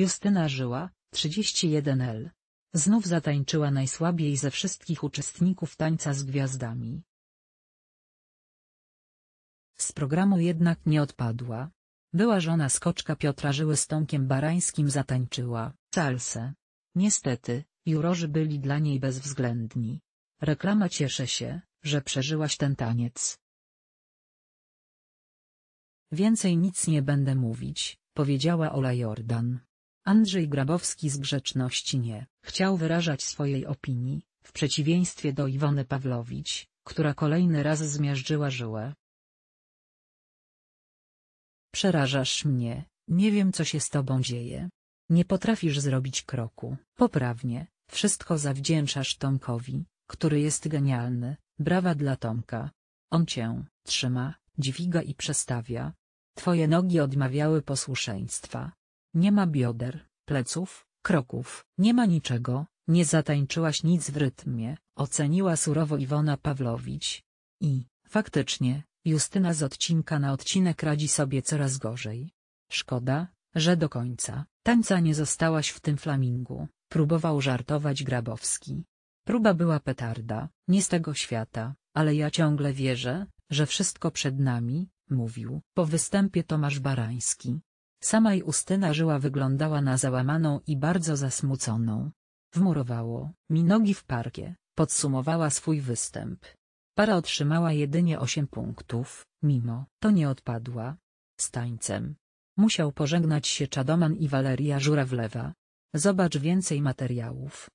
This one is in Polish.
Justyna Żyła, 31L. Znów zatańczyła najsłabiej ze wszystkich uczestników tańca z gwiazdami. Z programu jednak nie odpadła. Była żona skoczka Piotra Żyły z Tomkiem Barańskim zatańczyła salsę. Niestety, jurorzy byli dla niej bezwzględni. Reklama cieszy się, że przeżyłaś ten taniec. Więcej nic nie będę mówić, powiedziała Ola Jordan. Andrzej Grabowski z grzeczności nie chciał wyrażać swojej opinii, w przeciwieństwie do Iwony Pawlowicz, która kolejny raz zmiażdżyła żyłę. Przerażasz mnie, nie wiem co się z tobą dzieje. Nie potrafisz zrobić kroku. Poprawnie, wszystko zawdzięczasz Tomkowi, który jest genialny, brawa dla Tomka. On cię trzyma, dźwiga i przestawia. Twoje nogi odmawiały posłuszeństwa. Nie ma bioder, pleców, kroków, nie ma niczego, nie zatańczyłaś nic w rytmie, oceniła surowo Iwona Pawlowicz. I, faktycznie, Justyna z odcinka na odcinek radzi sobie coraz gorzej. Szkoda, że do końca tańca nie zostałaś w tym flamingu, próbował żartować Grabowski. Próba była petarda, nie z tego świata, ale ja ciągle wierzę, że wszystko przed nami, mówił po występie Tomasz Barański. Sama Justyna żyła wyglądała na załamaną i bardzo zasmuconą. Wmurowało mi nogi w parkie, podsumowała swój występ. Para otrzymała jedynie osiem punktów, mimo to nie odpadła. Z tańcem. Musiał pożegnać się Czadoman i Waleria Żurawlewa. Zobacz więcej materiałów.